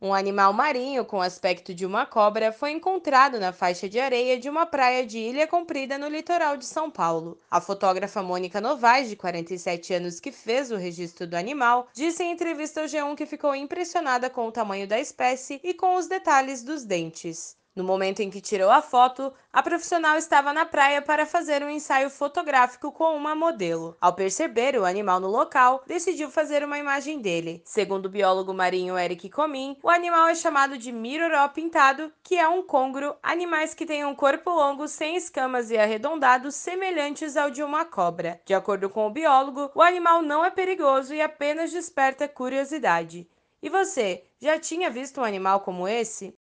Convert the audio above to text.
Um animal marinho com aspecto de uma cobra foi encontrado na faixa de areia de uma praia de Ilha Comprida no litoral de São Paulo. A fotógrafa Mônica Novaes, de 47 anos, que fez o registro do animal, disse em entrevista ao G1 que ficou impressionada com o tamanho da espécie e com os detalhes dos dentes. No momento em que tirou a foto, a profissional estava na praia para fazer um ensaio fotográfico com uma modelo. Ao perceber o animal no local, decidiu fazer uma imagem dele. Segundo o biólogo marinho Eric Comin, o animal é chamado de miroró pintado, que é um congro, animais que têm um corpo longo sem escamas e arredondados semelhantes ao de uma cobra. De acordo com o biólogo, o animal não é perigoso e apenas desperta curiosidade. E você, já tinha visto um animal como esse?